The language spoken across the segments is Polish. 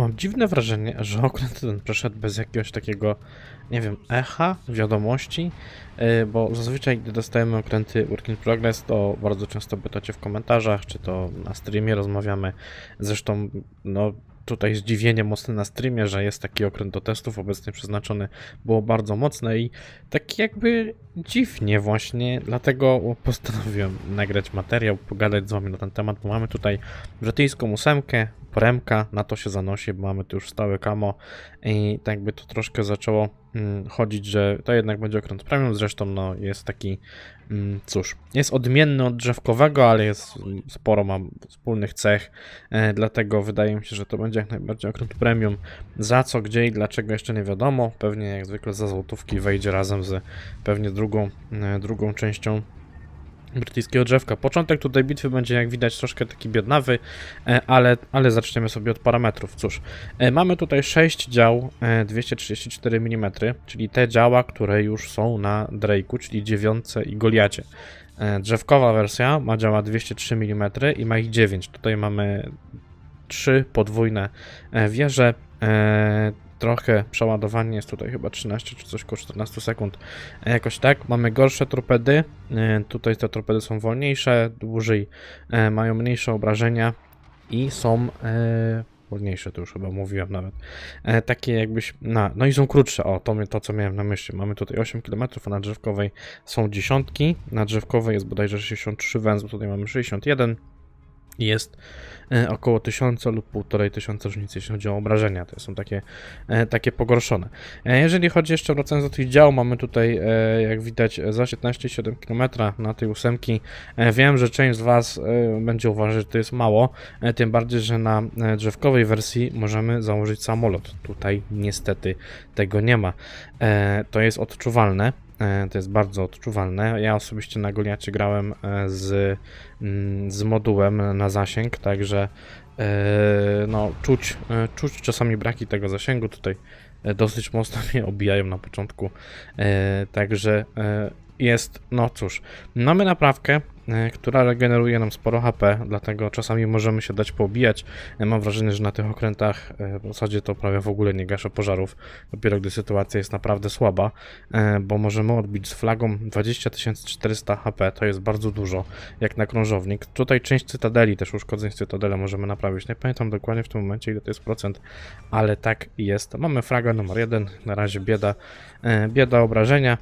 Mam dziwne wrażenie, że okręt ten przeszedł bez jakiegoś takiego, nie wiem, echa, wiadomości, y, bo zazwyczaj gdy dostajemy okręty Work in Progress, to bardzo często pytacie w komentarzach, czy to na streamie rozmawiamy. Zresztą, no, tutaj zdziwienie mocne na streamie, że jest taki okręt do testów obecnie przeznaczony, było bardzo mocne i tak jakby dziwnie właśnie, dlatego postanowiłem nagrać materiał, pogadać z wami na ten temat, bo mamy tutaj brytyjską ósemkę, premka, na to się zanosi, bo mamy tu już stałe kamo i tak by to troszkę zaczęło mm, chodzić, że to jednak będzie okręt premium, zresztą no jest taki, mm, cóż, jest odmienny od drzewkowego, ale jest sporo ma wspólnych cech, e, dlatego wydaje mi się, że to będzie jak najbardziej okręt premium, za co, gdzie i dlaczego jeszcze nie wiadomo, pewnie jak zwykle za złotówki wejdzie razem z pewnie drugą, e, drugą częścią brytyjskiego drzewka. Początek tutaj bitwy będzie jak widać troszkę taki biednawy, e, ale, ale zaczniemy sobie od parametrów. Cóż, e, mamy tutaj 6 dział 234 e, mm, czyli te działa, które już są na Drake'u, czyli 9 i Goliacie. Drzewkowa wersja ma działa 203 mm i ma ich 9. Tutaj mamy trzy podwójne wieże, trochę przeładowanie jest tutaj chyba 13 czy coś koło 14 sekund. Jakoś tak, mamy gorsze torpedy, e, tutaj te torpedy są wolniejsze, dłużej, e, mają mniejsze obrażenia i są e, wolniejsze, to już chyba mówiłem nawet, e, takie jakbyś, na, no i są krótsze, o, to, to co miałem na myśli, mamy tutaj 8 km, a na drzewkowej są dziesiątki, na drzewkowej jest bodajże 63 węzł, tutaj mamy 61, jest e, około 1000 lub 1500 różnicy, jeśli chodzi o obrażenia. To są takie, e, takie pogorszone. E, jeżeli chodzi jeszcze wracając do tych dział, mamy tutaj jak widać za 17,7 km na tej ósemki. Wiem, że część z Was będzie uważać, że to jest mało, tym bardziej, że na drzewkowej wersji możemy założyć samolot. Tutaj niestety tego nie ma. To jest odczuwalne. E, to jest bardzo odczuwalne. Ja osobiście na Goliacie grałem e, z, mm, z modułem na zasięg, także e, no, czuć, czuć czasami braki tego zasięgu. Tutaj dosyć mocno mnie obijają na początku, także jest, no cóż, mamy naprawkę, e, która regeneruje nam sporo HP, dlatego czasami możemy się dać poobijać. E, mam wrażenie, że na tych okrętach e, w zasadzie to prawie w ogóle nie gaszę pożarów, dopiero gdy sytuacja jest naprawdę słaba, bo możemy odbić z flagą 20 400 HP, to jest bardzo dużo, jak na krążownik. Tutaj część cytadeli, też uszkodzeń z cytadele możemy naprawić, nie pamiętam dokładnie w tym momencie ile to jest procent, ale tak jest. Mamy fraga numer 1, na razie bieda, bieda obrażenia.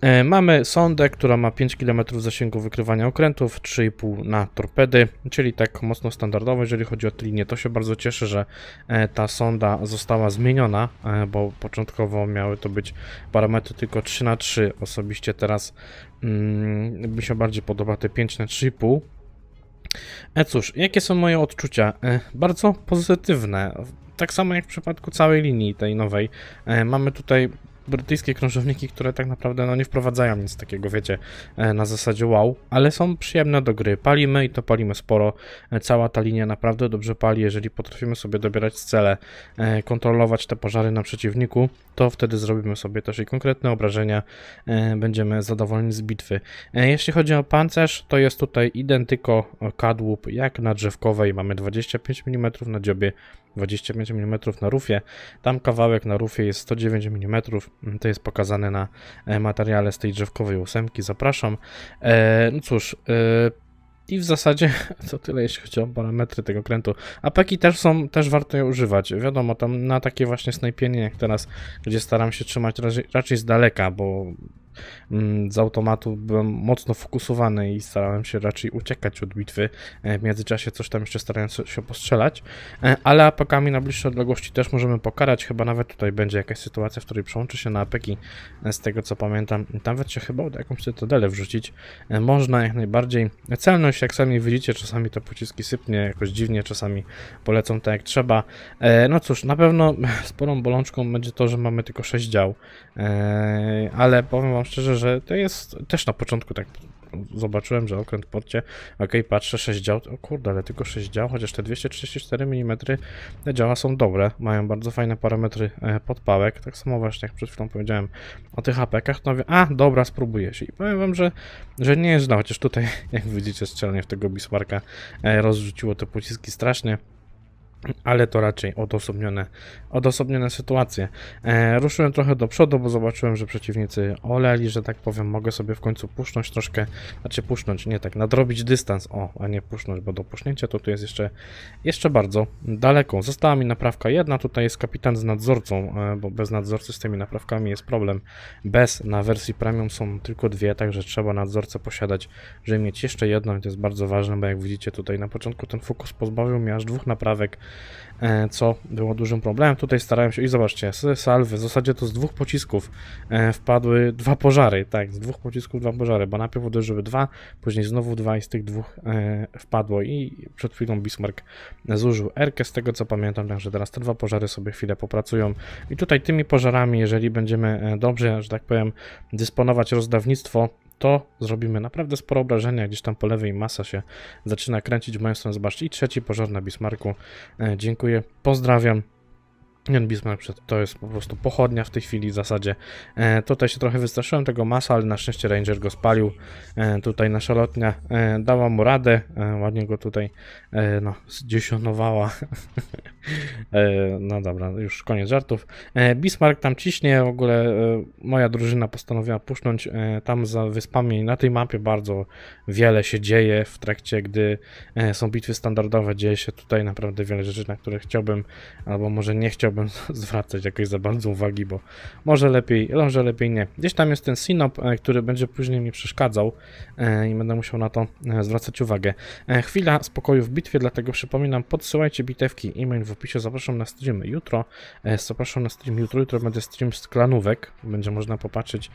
E, mamy sondę, która ma 5 km zasięgu wykrywania okrętów, 3,5 na torpedy, czyli tak mocno standardowo, jeżeli chodzi o tę linię. To się bardzo cieszę, że e, ta sonda została zmieniona, e, bo początkowo miały to być parametry tylko 3 na 3 Osobiście teraz mm, mi się bardziej podoba te 5 na 3,5. E cóż, jakie są moje odczucia? Bardzo pozytywne tak samo jak w przypadku całej linii tej nowej. Mamy tutaj brytyjskie krążowniki, które tak naprawdę no, nie wprowadzają nic takiego, wiecie, e, na zasadzie wow, ale są przyjemne do gry. Palimy i to palimy sporo. E, cała ta linia naprawdę dobrze pali. Jeżeli potrafimy sobie dobierać cele, e, kontrolować te pożary na przeciwniku, to wtedy zrobimy sobie też i konkretne obrażenia. Będziemy zadowoleni z bitwy. Jeśli chodzi o pancerz, to jest tutaj identyko kadłub jak na drzewkowej. Mamy 25 mm na dziobie, 25 mm na rufie. Tam kawałek na rufie jest 109 mm to jest pokazane na e, materiale z tej drzewkowej ósemki, zapraszam. E, no cóż, e, i w zasadzie to tyle, jeśli chodzi o parametry tego krętu. Apeki też są, też warto je używać. Wiadomo, tam na takie właśnie snajpienie jak teraz, gdzie staram się trzymać raczej, raczej z daleka, bo Mm, z automatu byłem mocno fokusowany i starałem się raczej uciekać od bitwy. E, w międzyczasie coś tam jeszcze starałem się postrzelać, e, ale apekami na bliższe odległości też możemy pokarać. Chyba nawet tutaj będzie jakaś sytuacja, w której przełączy się na apeki, e, z tego co pamiętam. nawet się chyba uda jakąś cytadelę wrzucić. Można jak najbardziej. Celność, jak sami widzicie, czasami te pociski sypnie jakoś dziwnie, czasami polecą tak jak trzeba. No cóż, na pewno sporą bolączką będzie to, że mamy tylko 6 dział, ale powiem wam szczerze, że to jest też na początku tak zobaczyłem, że okręt w porcie, ok, patrzę, 6 dział, o kurde, ale tylko 6 dział, chociaż te 234 mm te działa są dobre, mają bardzo fajne parametry e, podpałek, tak samo właśnie jak przed chwilą powiedziałem o tych apekach, no a dobra, spróbuję się i powiem wam, że, że nie jest źle, no, chociaż tutaj, jak widzicie, strzelanie w tego Bismarka e, rozrzuciło te pociski strasznie, ale to raczej odosobnione, odosobnione sytuacje. E, ruszyłem trochę do przodu, bo zobaczyłem, że przeciwnicy oleli, że tak powiem, mogę sobie w końcu pusznąć troszkę, znaczy pusznąć, nie tak, nadrobić dystans, o, a nie pusznąć, bo do pusznięcia to tu jest jeszcze, jeszcze bardzo daleko. Została mi naprawka jedna, tutaj jest kapitan z nadzorcą, e, bo bez nadzorcy z tymi naprawkami jest problem. Bez, na wersji premium są tylko dwie, także trzeba nadzorcę posiadać, żeby mieć jeszcze jedną i to jest bardzo ważne, bo jak widzicie tutaj na początku ten fokus pozbawił mnie aż dwóch naprawek, E, co było dużym problemem. Tutaj starałem się i zobaczcie, z salwy, w zasadzie to z dwóch pocisków e, wpadły dwa pożary, tak, z dwóch pocisków dwa pożary, bo najpierw uderzyły dwa, później znowu dwa i z tych dwóch e, wpadło i przed chwilą Bismarck zużył erkę, z tego co pamiętam, także teraz te dwa pożary sobie chwilę popracują i tutaj tymi pożarami, jeżeli będziemy dobrze, że tak powiem, dysponować rozdawnictwo to zrobimy naprawdę sporo obrażenia, gdzieś tam po lewej masa się zaczyna kręcić w moją stronę, zobaczcie, i trzeci pożar na Bismarku. E, dziękuję, pozdrawiam. Jan Bismarck to jest po prostu pochodnia w tej chwili w zasadzie. E, tutaj się trochę wystraszyłem tego masa, ale na szczęście Ranger go spalił. E, tutaj nasza lotnia e, dała mu radę, e, ładnie go tutaj e, no, zdziesionowała. E, no dobra, już koniec żartów. Bismarck tam ciśnie, w ogóle moja drużyna postanowiła puszcząć tam za wyspami. Na tej mapie bardzo wiele się dzieje w trakcie, gdy są bitwy standardowe. Dzieje się tutaj naprawdę wiele rzeczy, na które chciałbym, albo może nie chciałbym chciałbym zwracać jakoś za bardzo uwagi, bo może lepiej, może lepiej nie. Gdzieś tam jest ten synop, e, który będzie później mi przeszkadzał e, i będę musiał na to e, zwracać uwagę. Chwila spokoju w bitwie, dlatego przypominam, podsyłajcie bitewki, e-mail w opisie, zapraszam na stream jutro, zapraszam na stream jutro, jutro będzie stream z klanówek, będzie można popatrzeć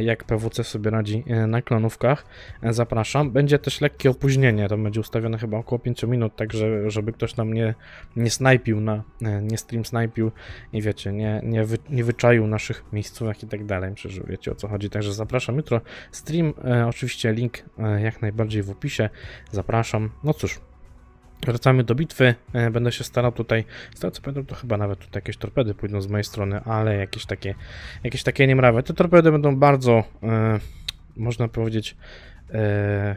jak PWC sobie radzi na klanówkach, zapraszam. Będzie też lekkie opóźnienie, to będzie ustawione chyba około 5 minut, także żeby ktoś nam nie, nie snajpił na, nie stream snajpił snajpił i wiecie, nie, nie, wy, nie wyczaił naszych miejscówek i tak dalej. Myślę, że wiecie o co chodzi. Także zapraszam jutro. Stream, e, oczywiście link e, jak najbardziej w opisie. Zapraszam. No cóż, Wracamy do bitwy. E, będę się starał tutaj. Z tego co pamiętam, to chyba nawet tutaj jakieś torpedy pójdą z mojej strony, ale jakieś takie, jakieś takie niemrawe. Te torpedy będą bardzo, e, można powiedzieć, e,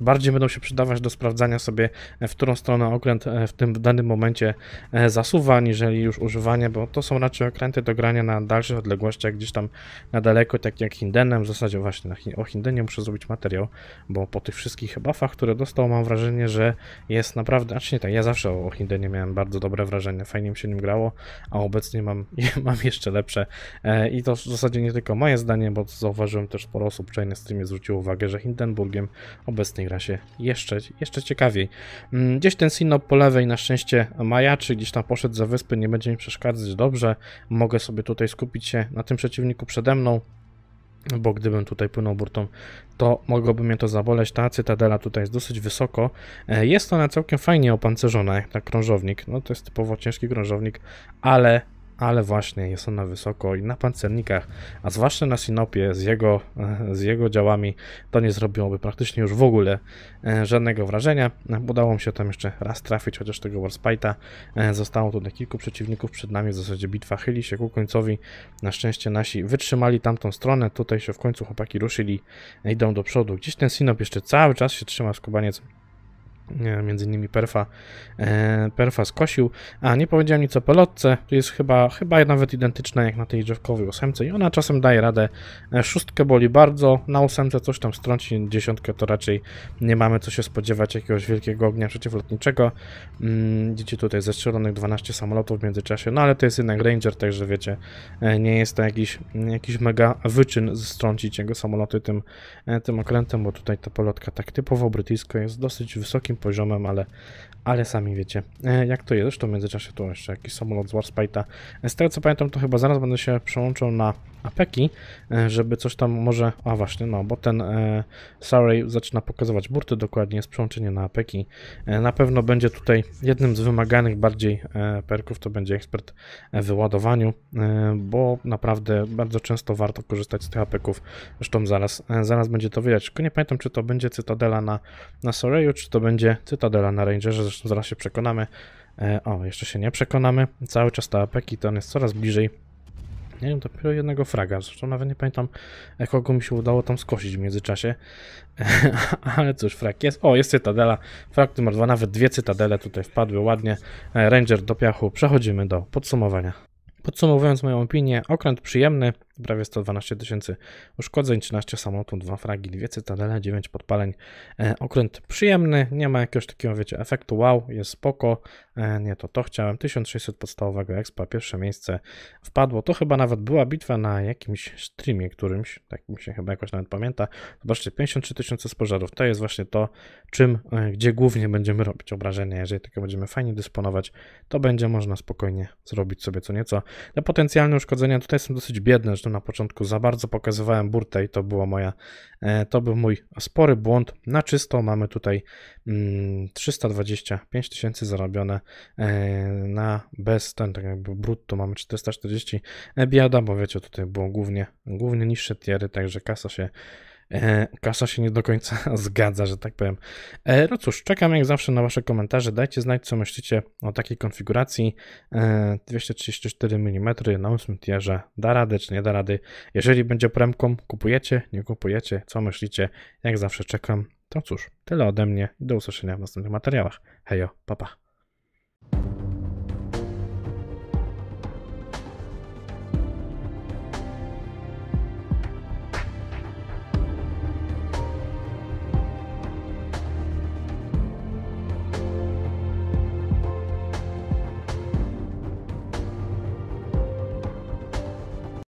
bardziej będą się przydawać do sprawdzania sobie, w którą stronę okręt e, w tym w danym momencie e, zasuwa, aniżeli już używanie, bo to są raczej okręty do grania na dalszych odległościach, gdzieś tam na daleko, tak jak Hindenem, w zasadzie właśnie o Hindenie muszę zrobić materiał, bo po tych wszystkich buffach, które dostał, mam wrażenie, że jest naprawdę, znaczy nie tak, ja zawsze o Hindenie miałem bardzo dobre wrażenie, fajnie mi się nim grało, a obecnie mam, mam jeszcze lepsze e, i to w zasadzie nie tylko moje zdanie, bo zauważyłem też sporo osób, przynajmniej z tym zwróciło uwagę, że Hindenburgiem obecnie gra się jeszcze, jeszcze ciekawiej. Mm, gdzieś ten Sinop po lewej na szczęście majaczy, gdzieś tam poszedł za wyspy, nie będzie mi przeszkadzać dobrze. Mogę sobie tutaj skupić się na tym przeciwniku przede mną bo gdybym tutaj płynął burtą, to mogłoby mnie to zaboleć. Ta cytadela tutaj jest dosyć wysoko. E, jest ona całkiem fajnie opancerzona, jak na krążownik. No to jest typowo ciężki krążownik, ale ale właśnie jest ona wysoko i na pancernikach, a zwłaszcza na Sinopie z jego, e, z jego działami, to nie zrobiłoby praktycznie już w ogóle e, żadnego wrażenia. Udało mi się tam jeszcze raz trafić, chociaż tego Warspite'a e, zostało tutaj kilku przeciwników przed nami, w zasadzie bitwa chyli się ku końcowi. Na szczęście nasi wytrzymali tamtą stronę, tutaj się w końcu chłopaki ruszyli, idą do przodu. Gdzieś ten Sinop jeszcze cały czas się trzyma w skubaniec między innymi Perfa, e, Perfa skosił, a nie powiedziałem nic o pelotce, to jest chyba, chyba nawet identyczna jak na tej drzewkowej ósemce i ona czasem daje radę, e, szóstkę boli bardzo, na ósemce coś tam strąci, dziesiątkę to raczej nie mamy co się spodziewać jakiegoś wielkiego ognia przeciwlotniczego, widzicie mm, tutaj zestrzelonych 12 samolotów w międzyczasie, no ale to jest jednak Ranger, także wiecie, e, nie jest to jakiś, jakiś mega wyczyn strącić jego samoloty tym, tym okrętem, bo tutaj ta pelotka tak typowo brytyjsko jest dosyć wysokim wysokim poziomem, ale, ale sami wiecie, e, jak to jest. Zresztą w międzyczasie tu jeszcze jakiś samolot z Warspite'a. E, z tego co pamiętam, to chyba zaraz będę się przełączał na apeki, e, żeby coś tam może... A właśnie, no, bo ten e, Surrey zaczyna pokazywać burty, dokładnie z przełączeniem na apeki. E, na pewno będzie tutaj jednym z wymaganych bardziej e, perków, to będzie ekspert w wyładowaniu, e, bo naprawdę bardzo często warto korzystać z tych apeków. Zresztą zaraz, e, zaraz będzie to widać. Tylko nie pamiętam, czy to będzie Cytadela na, na Surreyu, czy to będzie Cytadela na Rangerze, zresztą zaraz się przekonamy. O, jeszcze się nie przekonamy. Cały czas te apeki, to on jest coraz bliżej nie wiem, dopiero jednego fraga. Zresztą nawet nie pamiętam, kogo mi się udało tam skosić w międzyczasie. Ale cóż, frak jest. O, jest cytadela. Frag numer dwa, nawet dwie cytadele tutaj wpadły ładnie. E, Ranger do piachu. Przechodzimy do podsumowania. Podsumowując moją opinię, okręt przyjemny, prawie 112 tysięcy uszkodzeń, 13 samolotów, 2 fragi, 2 cytadele, 9 podpaleń. E, okręt przyjemny, nie ma jakiegoś takiego, wiecie, efektu wow, jest spoko, e, nie to to chciałem. 1600 podstawowego expa, pierwsze miejsce wpadło. To chyba nawet była bitwa na jakimś streamie którymś, tak mi się chyba jakoś nawet pamięta. Zobaczcie, 53 tysiące z pożarów, to jest właśnie to, czym, e, gdzie głównie będziemy robić obrażenia. Jeżeli tylko będziemy fajnie dysponować, to będzie można spokojnie zrobić sobie co nieco. Te potencjalne uszkodzenia tutaj są dosyć biedne, że na początku za bardzo pokazywałem burtę i to była moja, e, to był mój spory błąd. Na czysto mamy tutaj 325 mm, tysięcy zarobione e, na bez, ten tak jakby brutto mamy 440 e, biada, bo wiecie tutaj było głównie, głównie niższe tiery, także kasa się E, Kasza się nie do końca zgadza, że tak powiem. E, no cóż, czekam jak zawsze na Wasze komentarze. Dajcie znać, co myślicie o takiej konfiguracji. 234 e, mm na 8 tierze. Da radę, czy nie da rady. Jeżeli będzie premką, kupujecie, nie kupujecie, co myślicie? Jak zawsze czekam. To cóż, tyle ode mnie. Do usłyszenia w następnych materiałach. Hejo, papa. Pa.